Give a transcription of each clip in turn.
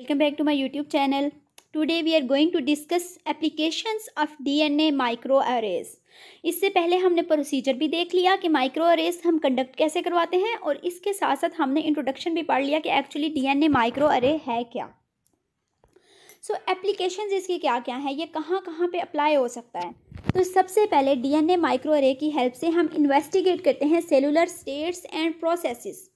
welcome back to my youtube are going to discuss application of D N A microarrays इससे पहले हमने procedure भी देख लिया कि माइक्रो अरेज हम कंडक्ट कैसे करवाते हैं और इसके साथ साथ हमने इंट्रोडक्शन भी पढ़ लिया कि एक्चुअली डीएनए माइक्रो अरे है क्या सो so, एप्लीकेशंस इसके क्या क्या हैं ये कहाँ कहाँ पर अप्लाई हो सकता है तो सबसे पहले ए माइक्रो अरे की हेल्प से हम इन्वेस्टिगेट करते हैं सेलुलर स्टेट्स एंड प्रोसेस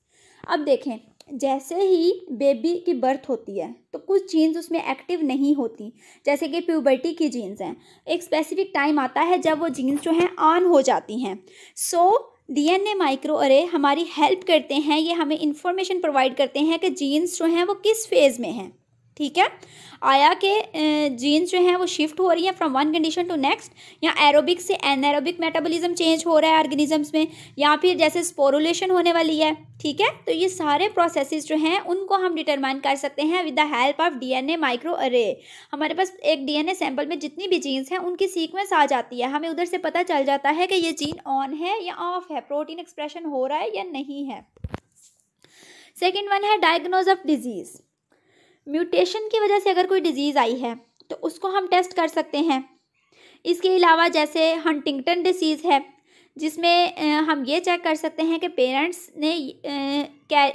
अब देखें जैसे ही बेबी की बर्थ होती है तो कुछ जीन्स उसमें एक्टिव नहीं होती जैसे कि प्यूबर्टी की जीन्स हैं एक स्पेसिफिक टाइम आता है जब वो जीन्स जो हैं ऑन हो जाती हैं सो डीएनए माइक्रो अरे हमारी हेल्प करते हैं ये हमें इन्फॉर्मेशन प्रोवाइड करते हैं कि जीन्स जो हैं वो किस फेज़ में हैं ठीक है आया के जीन्स जो हैं वो शिफ्ट हो रही हैं from one condition to next या एरोबिक से एनएरोबिक मेटाबॉलिज्म चेंज हो रहा है ऑर्गेनिजम्स में या फिर जैसे स्पोरुलेशन होने वाली है ठीक है तो ये सारे प्रोसेसेस जो हैं उनको हम डिटरमाइन कर सकते हैं with the help of DNA microarray हमारे पास एक डीएनए सैंपल में जितनी भी जीन्स हैं उनकी सीक्वेंस आ जाती है हमें उधर से पता चल जाता है कि ये जीन ऑन है या ऑफ है प्रोटीन एक्सप्रेशन हो रहा है या नहीं है सेकेंड वन है डायग्नोज ऑफ डिजीज़ म्यूटेशन की वजह से अगर कोई डिजीज़ आई है तो उसको हम टेस्ट कर सकते हैं इसके अलावा जैसे हंटिंगटन डिसीज़ है जिसमें हम ये चेक कर सकते हैं कि पेरेंट्स ने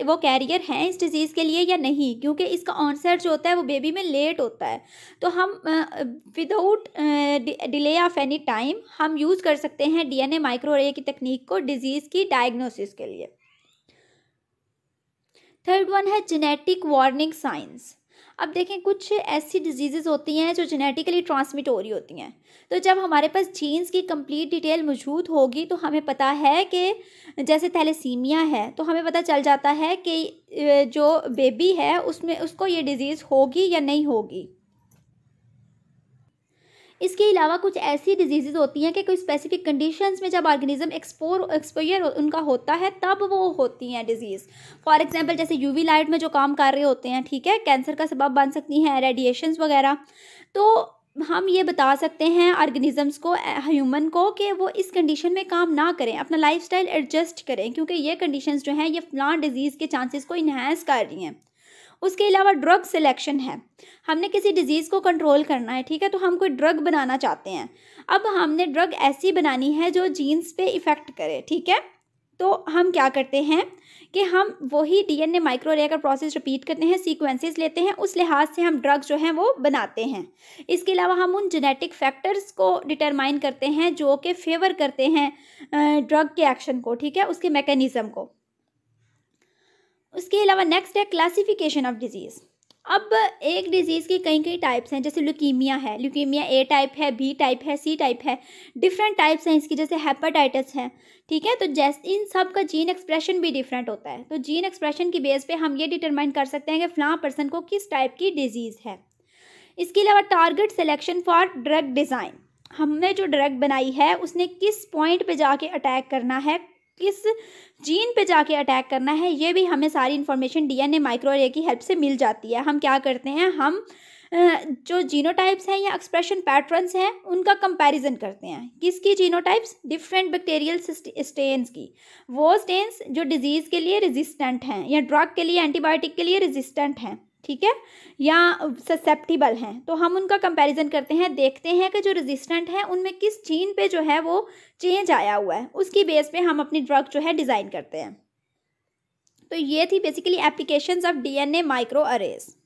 वो कैरियर हैं इस डिज़ीज़ के लिए या नहीं क्योंकि इसका ऑनसेट जो होता है वो बेबी में लेट होता है तो हम without delay of any time हम यूज़ कर सकते हैं डीएनए माइक्रोरे की तकनीक को डिज़ीज़ की डायग्नोसिस के लिए थर्ड वन है जेनेटिक वार्निंग साइंस अब देखें कुछ ऐसी डिजीज़ होती हैं जो जेनेटिकली ट्रांसमिट हो रही होती हैं तो जब हमारे पास जीन्स की कंप्लीट डिटेल मौजूद होगी तो हमें पता है कि जैसे थैलेसीमिया है तो हमें पता चल जाता है कि जो बेबी है उसमें उसको ये डिज़ीज़ होगी या नहीं होगी इसके अलावा कुछ ऐसी डिजीज़ होती हैं कि कोई स्पेसिफिक कंडीशंस में जब ऑर्गेनिज्म एक्सपोर एक्सपोयर उनका होता है तब वो होती हैं डिजीज़ फॉर एग्जाम्पल जैसे यूवी लाइट में जो काम कर रहे होते हैं ठीक है कैंसर का सबब बन सकती हैं रेडिएशंस वगैरह तो हम ये बता सकते हैं ऑर्गेनिजम्स को ह्यूमन को कि वो इस कंडीशन में काम ना करें अपना लाइफस्टाइल एडजस्ट करें क्योंकि ये कंडीशंस जो हैं ये फ्लान डिजीज़ के चांसेस को इन्हेंस कर रही हैं उसके अलावा ड्रग सिलेक्शन है हमने किसी डिज़ीज़ को कंट्रोल करना है ठीक है तो हम कोई ड्रग बनाना चाहते हैं अब हमने ड्रग ऐसी बनानी है जो जीन्स पे इफ़ेक्ट करे ठीक है तो हम क्या करते हैं कि हम वही डीएनए माइक्रो का प्रोसेस रिपीट करते हैं सीक्वेंसेस लेते हैं उस लिहाज से हम ड्रग जो हैं वो बनाते हैं इसके अलावा हम उन जेनेटिक फैक्टर्स को डिटरमाइन करते हैं जो कि फेवर करते हैं ड्रग के एक्शन को ठीक है उसके मैकेनिज़म को उसके अलावा नेक्स्ट है क्लासिफिकेशन ऑफ डिजीज़ अब एक डिजीज़ के कई कई टाइप्स हैं जैसे ल्यूकीमिया है ल्यूकीमिया ए टाइप है बी टाइप है सी टाइप है डिफरेंट टाइप्स हैं इसकी जैसे हेपाटाइटिस है ठीक है तो जैस इन सब का जीन एक्सप्रेशन भी डिफरेंट होता है तो जीन एक्सप्रेशन की बेस पे हम ये डिटरमाइन कर सकते हैं कि फ़लाँ पर्सन को किस टाइप की डिजीज़ है इसके अलावा target selection for drug design हमने जो ड्रग बनाई है उसने किस पॉइंट पर जाके अटैक करना है किस जीन पे जाके अटैक करना है ये भी हमें सारी इन्फॉर्मेशन डीएनए माइक्रोएरे की हेल्प से मिल जाती है हम क्या करते हैं हम जो जीनोटाइप्स हैं या एक्सप्रेशन पैटर्न्स हैं उनका कंपैरिजन करते हैं किसकी जीनोटाइप्स डिफरेंट बैक्टीरियल स्टेन्स की वो स्टेन्स जो डिजीज़ के लिए रेजिस्टेंट हैं या ड्रग के लिए एंटीबायोटिक के लिए रेजिस्टेंट हैं ठीक है या ससेप्टिबल हैं तो हम उनका कंपैरिजन करते हैं देखते हैं कि जो रेजिस्टेंट है उनमें किस जीन पे जो है वो चेंज आया हुआ है उसकी बेस पे हम अपनी ड्रग जो है डिज़ाइन करते हैं तो ये थी basically applications of DNA micro अरेज़